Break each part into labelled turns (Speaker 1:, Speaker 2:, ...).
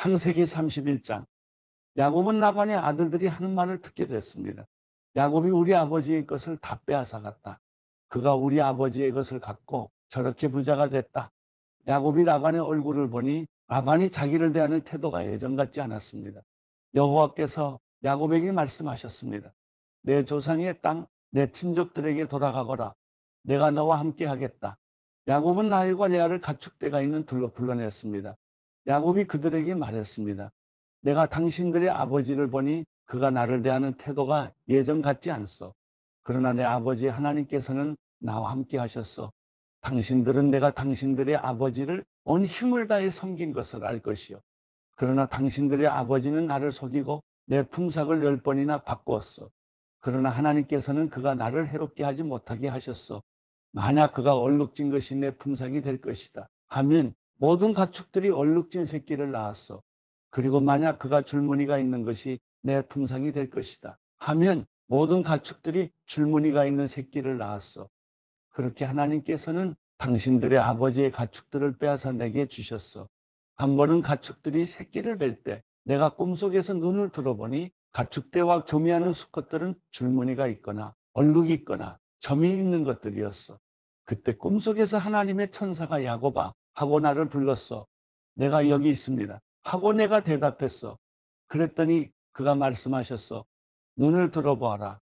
Speaker 1: 창세기 31장 야곱은 라반의 아들들이 하는 말을 듣게 됐습니다. 야곱이 우리 아버지의 것을 다 빼앗아 갔다. 그가 우리 아버지의 것을 갖고 저렇게 부자가 됐다. 야곱이 라반의 얼굴을 보니 라반이 자기를 대하는 태도가 예전 같지 않았습니다. 여호와께서 야곱에게 말씀하셨습니다. 내 조상의 땅, 내 친족들에게 돌아가거라. 내가 너와 함께 하겠다. 야곱은 나일과 레아를 가축대가 있는 둘로 불러냈습니다. 야곱이 그들에게 말했습니다. 내가 당신들의 아버지를 보니 그가 나를 대하는 태도가 예전 같지 않소. 그러나 내 아버지 하나님께서는 나와 함께 하셨소. 당신들은 내가 당신들의 아버지를 온 힘을 다해 섬긴 것을 알 것이요. 그러나 당신들의 아버지는 나를 속이고 내 품삯을 열 번이나 바꾸었소. 그러나 하나님께서는 그가 나를 해롭게 하지 못하게 하셨소. 만약 그가 얼룩진 것이 내 품삯이 될 것이다. 하면 모든 가축들이 얼룩진 새끼를 낳았어. 그리고 만약 그가 줄무늬가 있는 것이 내품상이될 것이다. 하면 모든 가축들이 줄무늬가 있는 새끼를 낳았어. 그렇게 하나님께서는 당신들의 아버지의 가축들을 빼앗아 내게 주셨어. 한 번은 가축들이 새끼를 뵐 때 내가 꿈속에서 눈을 들어보니 가축대와 교미하는 수컷들은 줄무늬가 있거나 얼룩이 있거나 점이 있는 것들이었어. 그때 꿈속에서 하나님의 천사가 야곱아 하고 나를 불렀어. 내가 여기 있습니다. 하고 내가 대답했어. 그랬더니 그가 말씀하셨어. 눈을 들어보아라.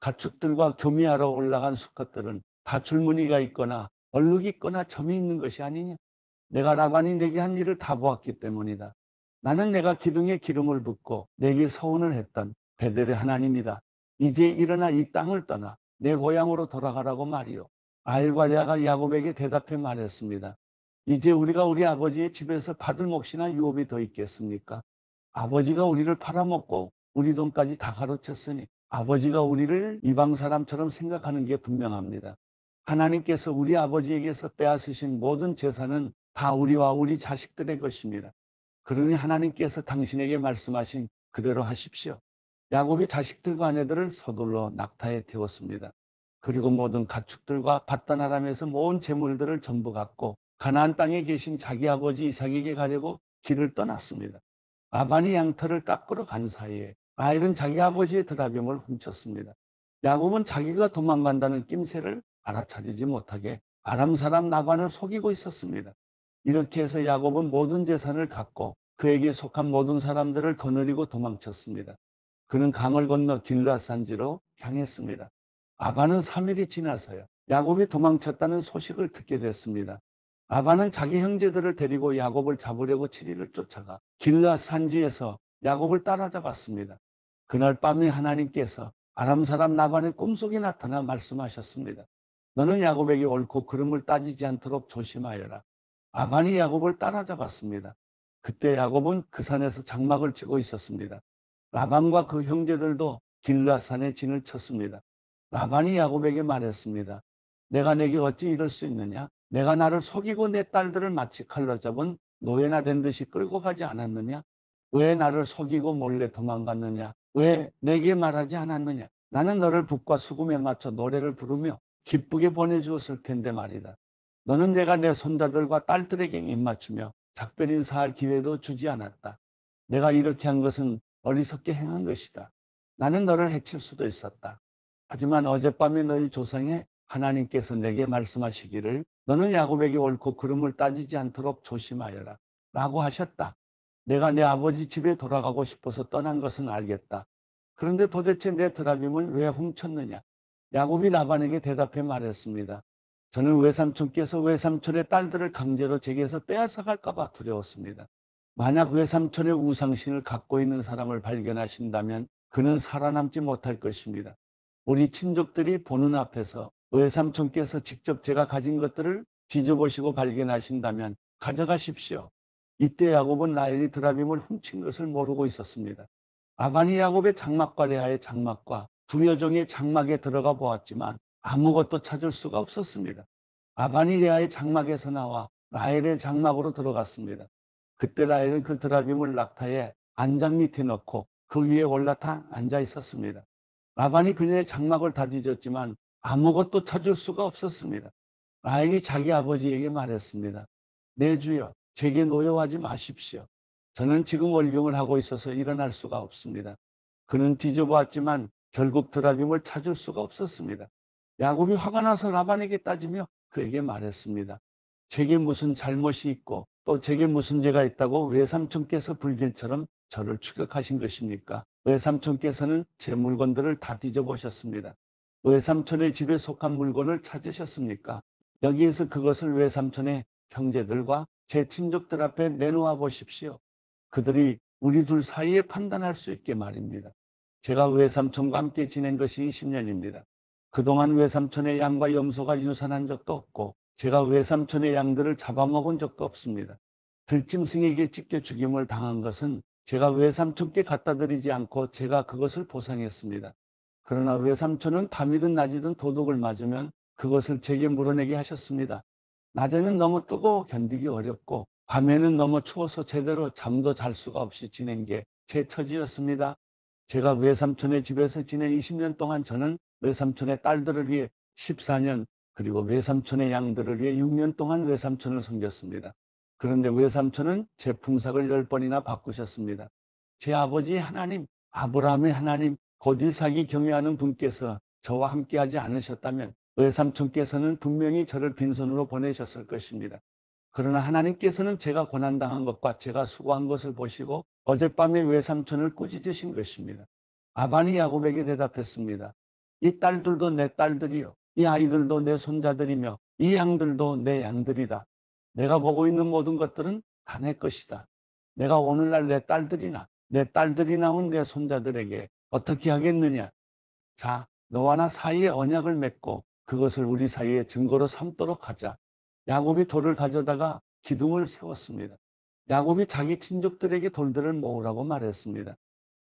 Speaker 1: 가축들과 교미하러 올라간 수컷들은 가출무늬가 있거나 얼룩이 있거나 점이 있는 것이 아니냐. 내가 라반이 내게 한 일을 다 보았기 때문이다. 나는 내가 기둥에 기름을 붓고 내게 서운을 했던 베델의 하나님이다. 이제 일어나 이 땅을 떠나 내 고향으로 돌아가라고 말이오 아일과 아가 야곱에게 대답해 말했습니다. 이제 우리가 우리 아버지의 집에서 받을 몫이나 유업이 더 있겠습니까? 아버지가 우리를 팔아먹고 우리 돈까지 다 가로챘으니 아버지가 우리를 이방 사람처럼 생각하는 게 분명합니다. 하나님께서 우리 아버지에게서 빼앗으신 모든 재산은 다 우리와 우리 자식들의 것입니다. 그러니 하나님께서 당신에게 말씀하신 그대로 하십시오. 야곱이 자식들과 아내들을 서둘러 낙타에 태웠습니다. 그리고 모든 가축들과 바다나람에서 모은 재물들을 전부 갖고 가나안 땅에 계신 자기 아버지 이삭에게 가려고 길을 떠났습니다. 라반이 양털을 깎으러 간 사이에 아이는 자기 아버지의 드라병을 훔쳤습니다. 야곱은 자기가 도망간다는 낌새를 알아차리지 못하게 아람 사람 나관을 속이고 있었습니다. 이렇게 해서 야곱은 모든 재산을 갖고 그에게 속한 모든 사람들을 거느리고 도망쳤습니다. 그는 강을 건너 길라산지로 향했습니다. 아바는 3일이 지나서야 야곱이 도망쳤다는 소식을 듣게 됐습니다. 라반은 자기 형제들을 데리고 야곱을 잡으려고 지리를 쫓아가 길라 산지에서 야곱을 따라잡았습니다. 그날 밤에 하나님께서 아람 사람 라반의 꿈속에 나타나 말씀하셨습니다. 너는 야곱에게 옳고 그름을 따지지 않도록 조심하여라. 아반이 야곱을 따라잡았습니다. 그때 야곱은 그 산에서 장막을 치고 있었습니다. 라반과 그 형제들도 길라산에 진을 쳤습니다. 라반이 야곱에게 말했습니다. 내가 내게 어찌 이럴 수 있느냐? 내가 나를 속이고 내 딸들을 마치 칼로 잡은 노예나 된 듯이 끌고 가지 않았느냐? 왜 나를 속이고 몰래 도망갔느냐? 왜 내게 말하지 않았느냐? 나는 너를 북과 수금에 맞춰 노래를 부르며 기쁘게 보내주었을 텐데 말이다. 너는 내가 내 손자들과 딸들에게 입맞추며 작별 인사할 기회도 주지 않았다. 내가 이렇게 한 것은 어리석게 행한 것이다. 나는 너를 해칠 수도 있었다. 하지만 어젯밤에 너희 조상의 하나님께서 내게 말씀하시기를 너는 야곱에게 옳고 그름을 따지지 않도록 조심하여라 라고 하셨다. 내가 내 아버지 집에 돌아가고 싶어서 떠난 것은 알겠다. 그런데 도대체 내 드라빔을 왜 훔쳤느냐? 야곱이 라반에게 대답해 말했습니다. 저는 외삼촌께서 외삼촌의 딸들을 강제로 제게서 빼앗아갈까봐 두려웠습니다. 만약 외삼촌의 우상신을 갖고 있는 사람을 발견하신다면 그는 살아남지 못할 것입니다. 우리 친족들이 보는 앞에서 외삼촌께서 직접 제가 가진 것들을 뒤져보시고 발견하신다면 가져가십시오. 이때 야곱은 라헬리 드라빔을 훔친 것을 모르고 있었습니다. 아반이 야곱의 장막과 레아의 장막과 두 여종의 장막에 들어가 보았지만 아무것도 찾을 수가 없었습니다. 아반이 레아의 장막에서 나와 라헬의 장막으로 들어갔습니다. 그때 라헬은그 드라빔을 낙타에 안장 밑에 넣고 그 위에 올라타 앉아 있었습니다. 라반이 그녀의 장막을 다 뒤졌지만 아무것도 찾을 수가 없었습니다. 라헬이 자기 아버지에게 말했습니다. 내 네, 주여, 제게 노여워하지 마십시오. 저는 지금 월경을 하고 있어서 일어날 수가 없습니다. 그는 뒤져보았지만 결국 드라빔을 찾을 수가 없었습니다. 야곱이 화가 나서 라반에게 따지며 그에게 말했습니다. 제게 무슨 잘못이 있고 또 제게 무슨 죄가 있다고 외삼촌께서 불길처럼 저를 추격하신 것입니까? 외삼촌께서는 제 물건들을 다 뒤져보셨습니다. 외삼촌의 집에 속한 물건을 찾으셨습니까? 여기에서 그것을 외삼촌의 형제들과 제 친족들 앞에 내놓아 보십시오. 그들이 우리 둘 사이에 판단할 수 있게 말입니다. 제가 외삼촌과 함께 지낸 것이 20년입니다. 그동안 외삼촌의 양과 염소가 유산한 적도 없고 제가 외삼촌의 양들을 잡아먹은 적도 없습니다. 들짐승에게 찢겨 죽임을 당한 것은 제가 외삼촌께 갖다 드리지 않고 제가 그것을 보상했습니다. 그러나 외삼촌은 밤이든 낮이든 도둑을 맞으면 그것을 제게 물어내게 하셨습니다. 낮에는 너무 뜨고 견디기 어렵고 밤에는 너무 추워서 제대로 잠도 잘 수가 없이 지낸 게 제 처지였습니다. 제가 외삼촌의 집에서 지낸 20년 동안 저는 외삼촌의 딸들을 위해 14년 그리고 외삼촌의 양들을 위해 6년 동안 외삼촌을 섬겼습니다. 그런데 외삼촌은 제 품삯을 10번이나 바꾸셨습니다. 제 아버지 하나님, 아브라함의 하나님, 곧 이삭이 경외하는 분께서 저와 함께하지 않으셨다면 외삼촌께서는 분명히 저를 빈손으로 보내셨을 것입니다. 그러나 하나님께서는 제가 고난당한 것과 제가 수고한 것을 보시고 어젯밤에 외삼촌을 꾸짖으신 것입니다. 아반이 야곱에게 대답했습니다. 이 딸들도 내 딸들이요. 이 아이들도 내 손자들이며 이 양들도 내 양들이다. 내가 보고 있는 모든 것들은 다 내 것이다. 내가 오늘날 내 딸들이나 내 딸들이 나온 내 손자들에게 어떻게 하겠느냐? 자, 너와 나 사이에 언약을 맺고 그것을 우리 사이에 증거로 삼도록 하자. 야곱이 돌을 가져다가 기둥을 세웠습니다. 야곱이 자기 친족들에게 돌들을 모으라고 말했습니다.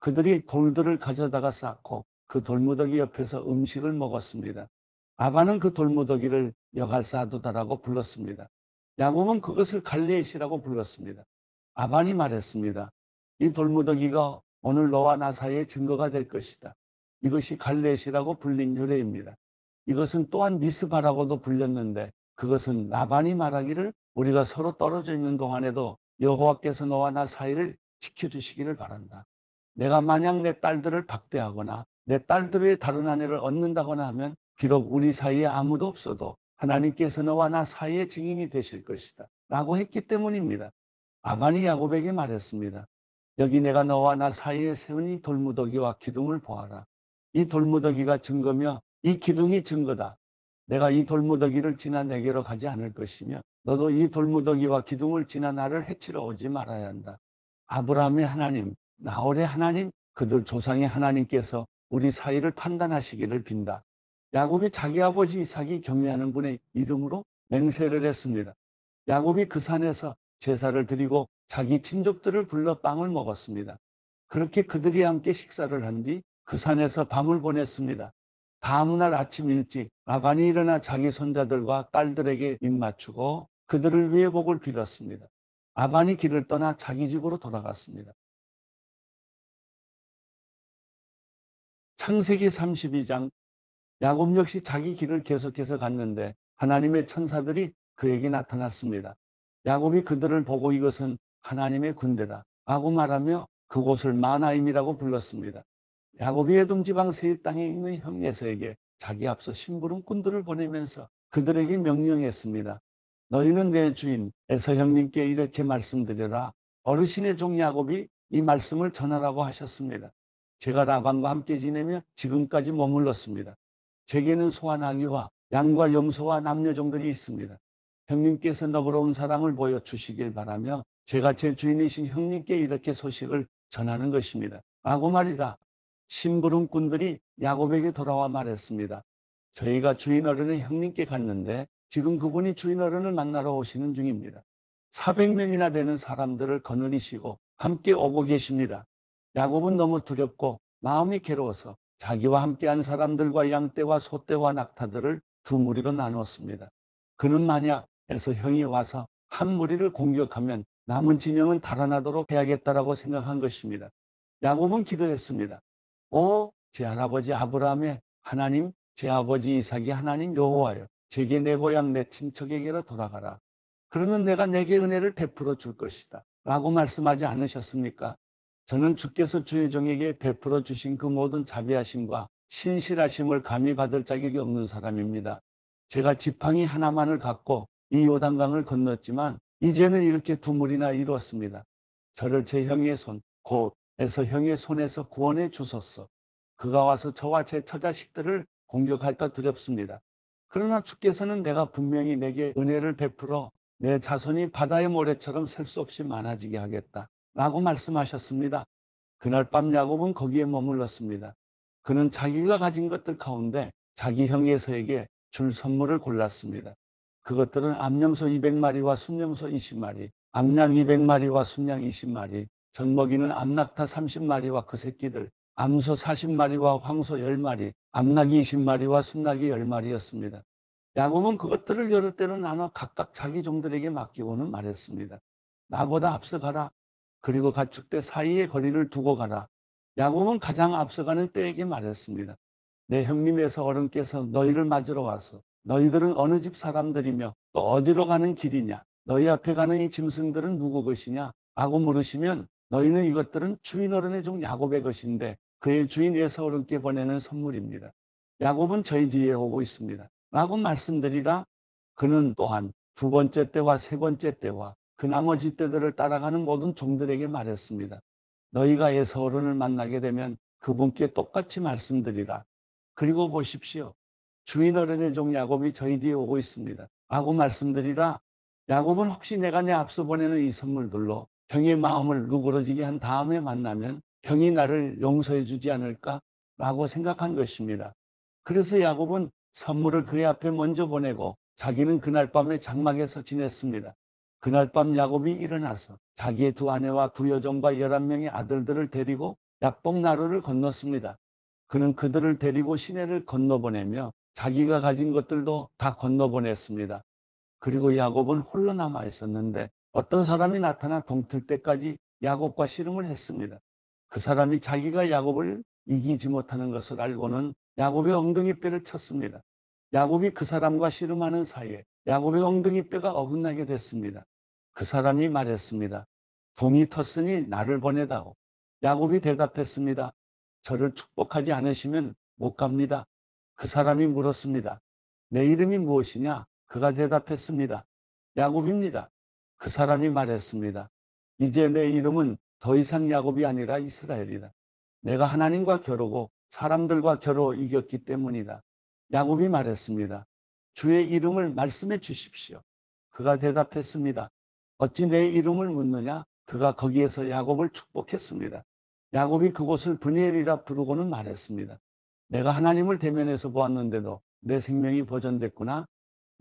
Speaker 1: 그들이 돌들을 가져다가 쌓고 그 돌무더기 옆에서 음식을 먹었습니다. 아바는 그 돌무더기를 여갈사두다라고 불렀습니다. 야곱은 그것을 갈레시라고 불렀습니다. 아반이 말했습니다. 이 돌무더기가 오늘 너와 나 사이의 증거가 될 것이다. 이것이 갈렛이라고 불린 유래입니다. 이것은 또한 미스바라고도 불렸는데 그것은 나반이 말하기를 우리가 서로 떨어져 있는 동안에도 여호와께서 너와 나 사이를 지켜주시기를 바란다. 내가 만약 내 딸들을 박대하거나 내 딸들의 다른 아내를 얻는다거나 하면 비록 우리 사이에 아무도 없어도 하나님께서 너와 나 사이의 증인이 되실 것이다. 라고 했기 때문입니다. 아반이 야곱에게 말했습니다. 여기 내가 너와 나 사이에 세운 이 돌무더기와 기둥을 보아라. 이 돌무더기가 증거며 이 기둥이 증거다. 내가 이 돌무더기를 지나 내게로 가지 않을 것이며 너도 이 돌무더기와 기둥을 지나 나를 해치러 오지 말아야 한다. 아브라함의 하나님, 나홀의 하나님, 그들 조상의 하나님께서 우리 사이를 판단하시기를 빈다. 야곱이 자기 아버지 이삭이 경외하는 분의 이름으로 맹세를 했습니다. 야곱이 그 산에서 제사를 드리고 자기 친족들을 불러 빵을 먹었습니다. 그렇게 그들이 함께 식사를 한 뒤 그 산에서 밤을 보냈습니다. 다음날 아침 일찍 라반이 일어나 자기 손자들과 딸들에게 입맞추고 그들을 위해 복을 빌었습니다. 라반이 길을 떠나 자기 집으로 돌아갔습니다. 창세기 32장 야곱 역시 자기 길을 계속해서 갔는데 하나님의 천사들이 그에게 나타났습니다. 야곱이 그들을 보고 이것은 하나님의 군대다. 라고 말하며 그곳을 마나임이라고 불렀습니다. 야곱이 에돔 지방 세일 땅에 있는 형에서에게 자기 앞서 심부름꾼들을 보내면서 그들에게 명령했습니다. 너희는 내 주인 에서 형님께 이렇게 말씀드려라. 어르신의 종 야곱이 이 말씀을 전하라고 하셨습니다. 제가 라반과 함께 지내며 지금까지 머물렀습니다. 제게는 소와 나귀와 양과 염소와 남녀종들이 있습니다. 형님께서 너그러운 사랑을 보여 주시길 바라며 제가 제 주인이신 형님께 이렇게 소식을 전하는 것입니다. 라고 말이다. 심부름꾼들이 야곱에게 돌아와 말했습니다. 저희가 주인 어른의 형님께 갔는데 지금 그분이 주인 어른을 만나러 오시는 중입니다. 400명이나 되는 사람들을 거느리시고 함께 오고 계십니다. 야곱은 너무 두렵고 마음이 괴로워서 자기와 함께한 사람들과 양떼와 소떼와 낙타들을 두 무리로 나누었습니다. 그는 만약 에서 형이 와서 한 무리를 공격하면 남은 진영은 달아나도록 해야겠다라고 생각한 것입니다. 야곱은 기도했습니다. 오, 제 할아버지 아브라함의 하나님, 제 아버지 이삭이 하나님 여호와여, 제게 내 고향 내 친척에게로 돌아가라. 그러면 내가 내게 은혜를 베풀어 줄 것이다. 라고 말씀하지 않으셨습니까? 저는 주께서 주의 종에게 베풀어 주신 그 모든 자비하심과 신실하심을 감히 받을 자격이 없는 사람입니다. 제가 지팡이 하나만을 갖고 이 요단강을 건넜지만 이제는 이렇게 두물이나 이루었습니다 저를 제 형의 손, 곧에서 형의 손에서 구원해 주소서. 그가 와서 저와 제 처자식들을 공격할까 두렵습니다. 그러나 주께서는 내가 분명히 내게 은혜를 베풀어 내 자손이 바다의 모래처럼 셀 수 없이 많아지게 하겠다. 라고 말씀하셨습니다. 그날 밤 야곱은 거기에 머물렀습니다. 그는 자기가 가진 것들 가운데 자기 형에서에게 줄 선물을 골랐습니다. 그것들은 암염소 200마리와 순염소 20마리, 암양 200마리와 순양 20마리, 젖먹이는 암낙타 30마리와 그 새끼들, 암소 40마리와 황소 10마리, 암낙이 20마리와 순낙이 10마리였습니다. 야곱은 그것들을 여러 때로 나눠 각각 자기 종들에게 맡기고는 말했습니다. 나보다 앞서가라. 그리고 가축대 사이의 거리를 두고 가라. 야곱은 가장 앞서가는 때에게 말했습니다. 내 형님에서 어른께서 너희를 맞으러 와서 너희들은 어느 집 사람들이며 또 어디로 가는 길이냐? 너희 앞에 가는 이 짐승들은 누구 것이냐? 라고 물으시면 너희는 이것들은 주인 어른의 종 야곱의 것인데 그의 주인 에서 어른께 보내는 선물입니다. 야곱은 저희 뒤에 오고 있습니다. 라고 말씀드리라 그는 또한 두 번째 때와 세 번째 때와 그 나머지 때들을 따라가는 모든 종들에게 말했습니다. 너희가 에서 어른을 만나게 되면 그분께 똑같이 말씀드리라. 그리고 보십시오. 주인 어른의 종 야곱이 저희 뒤에 오고 있습니다. 라고 말씀드리라. 야곱은 혹시 내가 내 앞서 보내는 이 선물들로 형의 마음을 누그러지게 한 다음에 만나면 형이 나를 용서해 주지 않을까라고 생각한 것입니다. 그래서 야곱은 선물을 그의 앞에 먼저 보내고 자기는 그날 밤에 장막에서 지냈습니다. 그날 밤 야곱이 일어나서 자기의 두 아내와 두 여종과 열한 명의 아들들을 데리고 약봉 나루를 건넜습니다. 그는 그들을 데리고 시내를 건너보내며 자기가 가진 것들도 다 건너보냈습니다. 그리고 야곱은 홀로 남아 있었는데 어떤 사람이 나타나 동틀 때까지 야곱과 씨름을 했습니다. 그 사람이 자기가 야곱을 이기지 못하는 것을 알고는 야곱의 엉덩이뼈를 쳤습니다. 야곱이 그 사람과 씨름하는 사이에 야곱의 엉덩이뼈가 어긋나게 됐습니다. 그 사람이 말했습니다. 동이 텄으니 나를 보내다오. 야곱이 대답했습니다. 저를 축복하지 않으시면 못 갑니다. 그 사람이 물었습니다. 내 이름이 무엇이냐? 그가 대답했습니다. 야곱입니다. 그 사람이 말했습니다. 이제 내 이름은 더 이상 야곱이 아니라 이스라엘이다. 내가 하나님과 겨루고 사람들과 겨루 어 이겼기 때문이다. 야곱이 말했습니다. 주의 이름을 말씀해 주십시오. 그가 대답했습니다. 어찌 내 이름을 묻느냐? 그가 거기에서 야곱을 축복했습니다. 야곱이 그곳을 분이엘이라 부르고는 말했습니다. 내가 하나님을 대면해서 보았는데도 내 생명이 보존됐구나.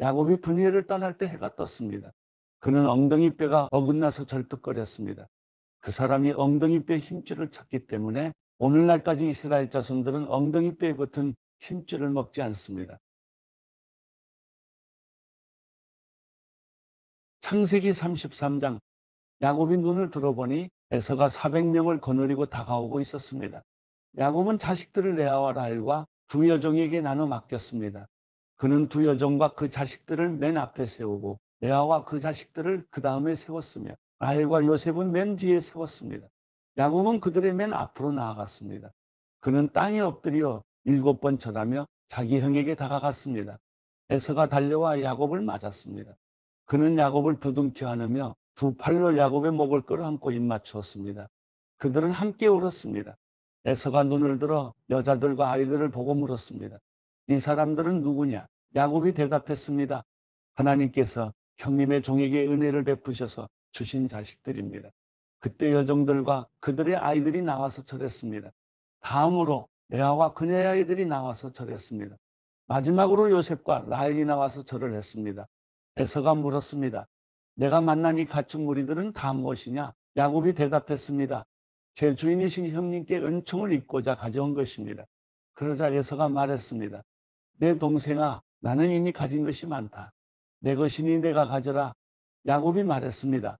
Speaker 1: 야곱이 분해를 떠날 때 해가 떴습니다. 그는 엉덩이뼈가 어긋나서 절뚝거렸습니다. 그 사람이 엉덩이뼈 힘줄을 찾기 때문에 오늘날까지 이스라엘 자손들은 엉덩이뼈에 붙은 힘줄을 먹지 않습니다. 창세기 33장 야곱이 눈을 들어보니 에서가 400명을 거느리고 다가오고 있었습니다. 야곱은 자식들을 레아와 라일과 두 여종에게 나눠 맡겼습니다. 그는 두 여종과 그 자식들을 맨 앞에 세우고 레아와 그 자식들을 그 다음에 세웠으며 라헬과 요셉은 맨 뒤에 세웠습니다. 야곱은 그들의 맨 앞으로 나아갔습니다. 그는 땅에 엎드려 일곱 번 절하며 자기 형에게 다가갔습니다. 에서가 달려와 야곱을 맞았습니다. 그는 야곱을 부둥켜 안으며 두 팔로 야곱의 목을 끌어안고 입맞추었습니다. 그들은 함께 울었습니다. 에서가 눈을 들어 여자들과 아이들을 보고 물었습니다. 이 사람들은 누구냐? 야곱이 대답했습니다. 하나님께서 형님의 종에게 은혜를 베푸셔서 주신 자식들입니다. 그때 여종들과 그들의 아이들이 나와서 절했습니다. 다음으로 애아와 그녀의 아이들이 나와서 절했습니다. 마지막으로 요셉과 라헬이 나와서 절을 했습니다. 에서가 물었습니다. 내가 만난 이 가축 무리들은 다 무엇이냐? 야곱이 대답했습니다. 제 주인이신 형님께 은총을 입고자 가져온 것입니다. 그러자 예서가 말했습니다. 내 동생아, 나는 이미 가진 것이 많다. 내 것이니 내가 가져라. 야곱이 말했습니다.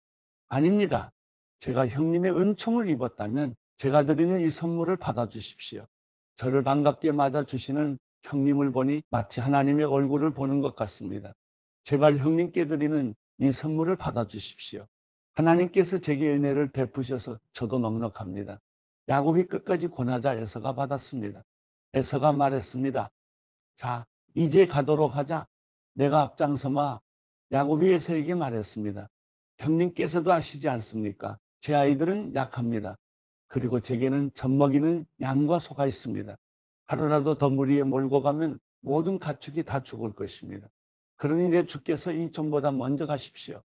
Speaker 1: 아닙니다. 제가 형님의 은총을 입었다면 제가 드리는 이 선물을 받아주십시오. 저를 반갑게 맞아주시는 형님을 보니 마치 하나님의 얼굴을 보는 것 같습니다. 제발 형님께 드리는 이 선물을 받아주십시오. 하나님께서 제게 은혜를 베푸셔서 저도 넉넉합니다. 야곱이 끝까지 권하자 에서가 받았습니다. 에서가 말했습니다. 자, 이제 가도록 하자. 내가 앞장서마. 야곱이 에서에게 말했습니다. 형님께서도 아시지 않습니까? 제 아이들은 약합니다. 그리고 제게는 젖먹이는 양과 소가 있습니다. 하루라도 더 무리에 몰고 가면 모든 가축이 다 죽을 것입니다. 그러니 내 주께서 이 전보다 먼저 가십시오.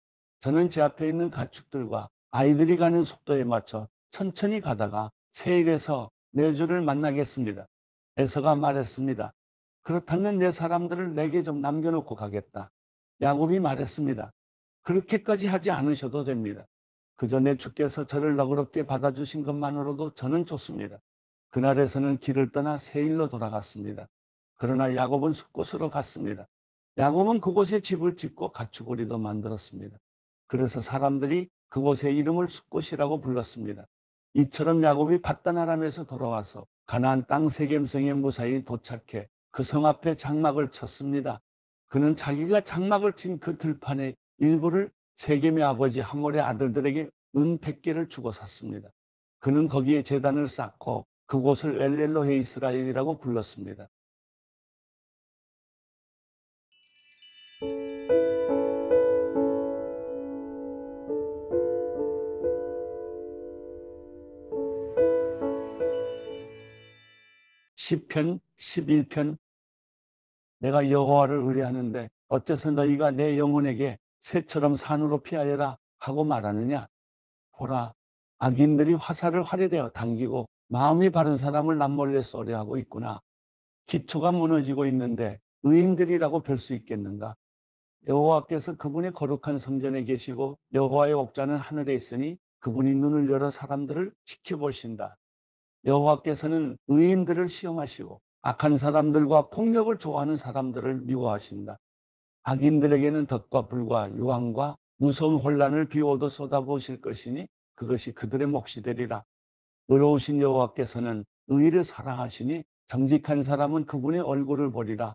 Speaker 1: 저는 제 앞에 있는 가축들과 아이들이 가는 속도에 맞춰 천천히 가다가 세일에서 내 주를 만나겠습니다. 에서가 말했습니다. 그렇다면 내 사람들을 내게 좀 남겨놓고 가겠다. 야곱이 말했습니다. 그렇게까지 하지 않으셔도 됩니다. 그 전에 주께서 저를 너그럽게 받아주신 것만으로도 저는 좋습니다. 그날에서는 길을 떠나 세일로 돌아갔습니다. 그러나 야곱은 숲곳으로 갔습니다. 야곱은 그곳에 집을 짓고 가축오리도 만들었습니다. 그래서 사람들이 그곳의 이름을 숫곳이라고 불렀습니다. 이처럼 야곱이 바다나람에서 돌아와서 가나안 땅 세겜성에 무사히 도착해 그 성 앞에 장막을 쳤습니다. 그는 자기가 장막을 친 그 들판의 일부를 세겜의 아버지 하몰의 아들들에게 은1개를 주고 샀습니다. 그는 거기에 재단을 쌓고 그곳을 엘렐로헤 이스라엘이라고 불렀습니다. 10편, 11편 내가 여호와를 의뢰하는데 어째서 너희가 내 영혼에게 새처럼 산으로 피하여라 하고 말하느냐 보라 악인들이 화살을 화려되어 당기고 마음이 바른 사람을 남몰래 쏘려하고 있구나 기초가 무너지고 있는데 의인들이라고 별 수 있겠는가 여호와께서 그분의 거룩한 성전에 계시고 여호와의 옥자는 하늘에 있으니 그분이 눈을 열어 사람들을 지켜보신다 여호와께서는 의인들을 시험하시고 악한 사람들과 폭력을 좋아하는 사람들을 미워하신다. 악인들에게는 덫과 불과 유황과 무서운 혼란을 비워도 쏟아부으실 것이니 그것이 그들의 몫이 되리라. 의로우신 여호와께서는 의를 사랑하시니 정직한 사람은 그분의 얼굴을 보리라.